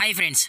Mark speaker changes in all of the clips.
Speaker 1: Hi friends,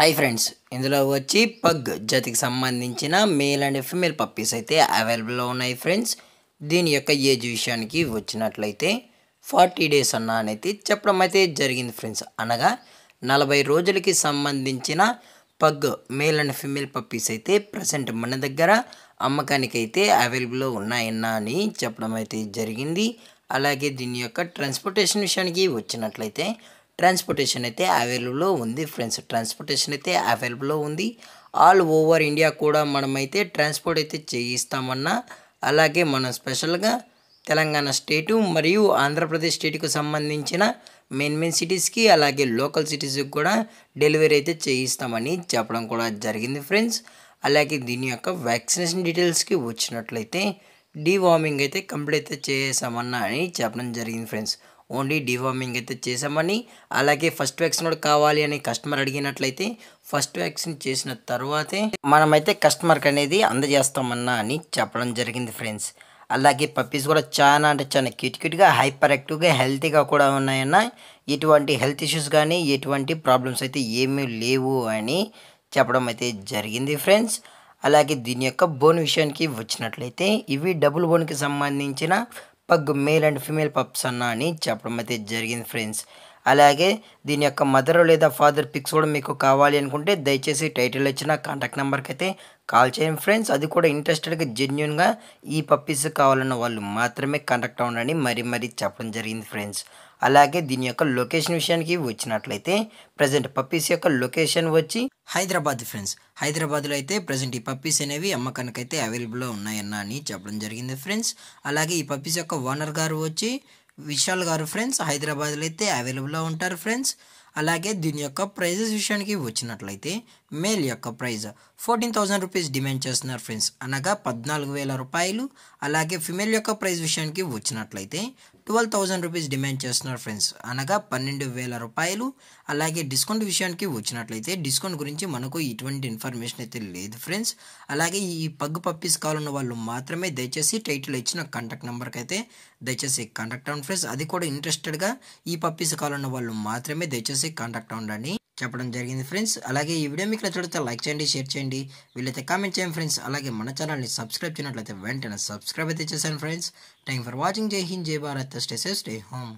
Speaker 1: hi friends
Speaker 2: ఇందులో వచ్చి pug జతికి సంబంధించిన మేల్ అండ్ ఫిమేల్ పప్పీస్ అయితే అవైలబుల్లో ఉన్నాయి ఫ్రెండ్స్ దీని యొక్క ఏజ్ విషయానికి వచ్చినట్లయితే ఫార్టీ డేస్ అన్న అనేది చెప్పడం అయితే జరిగింది ఫ్రెండ్స్ అనగా నలభై రోజులకి సంబంధించిన pug male and female puppies అయితే ప్రజెంట్ మన దగ్గర అమ్మకానికి అయితే అవైలబుల్లో ఉన్నాయన్నా అని చెప్పడం అయితే జరిగింది అలాగే దీని యొక్క ట్రాన్స్పోర్టేషన్ విషయానికి వచ్చినట్లయితే ట్రాన్స్పోర్టేషన్ అయితే అవైలబుల్లో ఉంది ఫ్రెండ్స్ ట్రాన్స్పోర్టేషన్ అయితే అవైలబుల్లో ఉంది ఆల్ ఓవర్ ఇండియా కూడా మనమైతే ట్రాన్స్పోర్ట్ అయితే చేయిస్తామన్నా అలాగే మనం స్పెషల్గా తెలంగాణ స్టేటు మరియు ఆంధ్రప్రదేశ్ స్టేట్కు సంబంధించిన మెయిన్ మెయిన్ సిటీస్కి అలాగే లోకల్ సిటీస్కి కూడా డెలివరీ అయితే చేయిస్తామని చెప్పడం కూడా జరిగింది ఫ్రెండ్స్ అలాగే దీని యొక్క వ్యాక్సినేషన్ డీటెయిల్స్కి వచ్చినట్లయితే డీవార్మింగ్ అయితే కంప్లీట్ అయితే చేసామన్నా అని చెప్పడం జరిగింది ఫ్రెండ్స్ ఓన్లీ డివార్మింగ్ అయితే చేసామని అలాగే ఫస్ట్ వ్యాక్సిన్ కూడా కావాలి అని కస్టమర్ అడిగినట్లయితే ఫస్ట్ వ్యాక్సిన్ చేసిన తర్వాతే మనమైతే కస్టమర్కి అనేది అందజేస్తామన్నా అని చెప్పడం జరిగింది ఫ్రెండ్స్ అలాగే పప్పీస్ కూడా చాలా అంటే చాలా క్యూట్ క్యూట్గా హైపర్ యాక్టివ్గా హెల్తీగా కూడా ఉన్నాయన్న ఎటువంటి హెల్త్ ఇష్యూస్ కానీ ఎటువంటి ప్రాబ్లమ్స్ అయితే ఏమీ లేవు అని చెప్పడం అయితే జరిగింది ఫ్రెండ్స్ అలాగే దీని యొక్క బోన్ విషయానికి వచ్చినట్లయితే ఇవి డబుల్ బోన్కి సంబంధించిన pug male and female pups అన్న అని చెప్పడం అయితే జరిగింది ఫ్రెండ్స్ అలాగే దీని యొక్క మదర్ లేదా ఫాదర్ పిక్స్ కూడా మీకు కావాలి అనుకుంటే దయచేసి టైటిల్ ఇచ్చిన కాంటాక్ట్ నెంబర్కి అయితే కాల్ చేయండి ఫ్రెండ్స్ అది కూడా ఇంట్రెస్టెడ్గా జెన్యున్గా ఈ పప్పీస్ కావాలన్న వాళ్ళు మాత్రమే కాంటాక్ట్ అవ్వండి మరీ మరీ చెప్పడం జరిగింది ఫ్రెండ్స్ అలాగే దీని యొక్క లొకేషన్ విషయానికి వచ్చినట్లయితే ప్రజెంట్ పప్పీస్ యొక్క లొకేషన్ వచ్చి హైదరాబాద్ ఫ్రెండ్స్ హైదరాబాద్లో అయితే ప్రజెంట్ ఈ పప్పీస్ అనేవి అమ్మకానికైతే అవైలబుల్లో ఉన్నాయన్న అని చెప్పడం జరిగింది ఫ్రెండ్స్ అలాగే ఈ పప్పీస్ యొక్క ఓనర్ గారు వచ్చి విశాల్ గారు ఫ్రెండ్స్ హైదరాబాద్లో అయితే అవైలబుల్లో ఉంటారు ఫ్రెండ్స్ అలాగే దీని యొక్క ప్రైజెస్ విషయానికి వచ్చినట్లయితే మేల్ యొక్క price fourteen thousand rupees demand చేస్తున్నారు ఫ్రెండ్స్ అనగా పద్నాలుగు వేల రూపాయలు అలాగే ఫిమేల్ యొక్క ప్రైజ్ విషయానికి వచ్చినట్లయితే ట్వెల్వ్ థౌజండ్ రూపీస్ డిమాండ్ చేస్తున్నారు ఫ్రెండ్స్ అనగా పన్నెండు వేల రూపాయలు అలాగే డిస్కౌంట్ విషయానికి వచ్చినట్లయితే డిస్కౌంట్ గురించి మనకు ఇటువంటి ఇన్ఫర్మేషన్ అయితే లేదు ఫ్రెండ్స్ అలాగే ఈ పగ్గు పప్పీస్ కావాలన్న వాళ్ళు మాత్రమే దయచేసి టైటిల్ ఇచ్చిన కాంటాక్ట్ నెంబర్కి అయితే దయచేసి కాంటాక్ట్ అవ్వండి ఫ్రెండ్స్ అది కూడా ఇంట్రెస్టెడ్గా ఈ పప్పీస్ కావాలన్న వాళ్ళు మాత్రమే దయచేసి వచ్చేసి కాంటాక్ట్ అవ్వండి చెప్పడం జరిగింది ఫ్రెండ్స్ అలాగే ఈ వీడియో మీకు నచ్చితే లైక్ చేయండి షేర్ చేయండి వీళ్ళైతే కామెంట్ చేయండి ఫ్రెండ్స్ అలాగే మన ఛానల్ని సబ్స్క్రైబ్ చేయనట్లయితే వెంటనే సబ్స్క్రైబ్ అయితే చేశాను ఫ్రెండ్స్ థ్యాంక్ ఫర్ వాచింగ్ జై హింద్ జై Bharat stay safe stay home